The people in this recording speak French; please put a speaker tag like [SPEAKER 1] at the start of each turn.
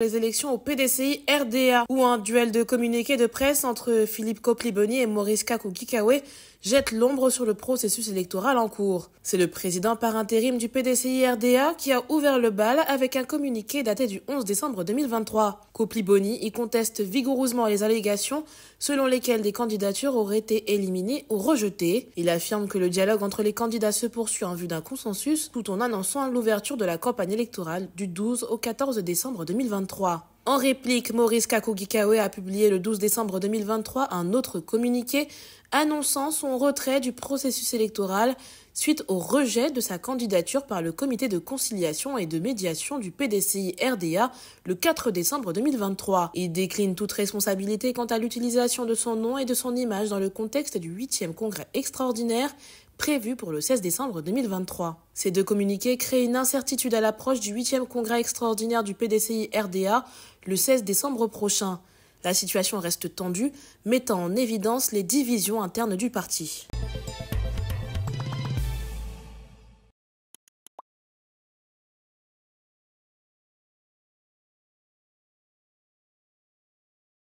[SPEAKER 1] les élections au PDCI RDA où un duel de communiqués de presse entre Philippe Copliboni et Maurice Kakou-Kikawe jette l'ombre sur le processus électoral en cours. C'est le président par intérim du PDCI RDA qui a ouvert le bal avec un communiqué daté du 11 décembre 2023. Copliboni y conteste vigoureusement les allégations selon lesquelles des candidatures auraient été éliminées ou rejetées. Il affirme que le dialogue entre les candidats se poursuit en vue d'un consensus tout en annonçant l'ouverture de la campagne électorale du 12 au 14 décembre 2023. En réplique, Maurice Kakugikawe a publié le 12 décembre 2023 un autre communiqué annonçant son retrait du processus électoral suite au rejet de sa candidature par le comité de conciliation et de médiation du PDCI RDA le 4 décembre 2023. Il décline toute responsabilité quant à l'utilisation de son nom et de son image dans le contexte du 8e congrès extraordinaire prévu pour le 16 décembre 2023. Ces deux communiqués créent une incertitude à l'approche du 8e congrès extraordinaire du PDCI RDA le 16 décembre prochain. La situation reste tendue, mettant en évidence les divisions internes du parti.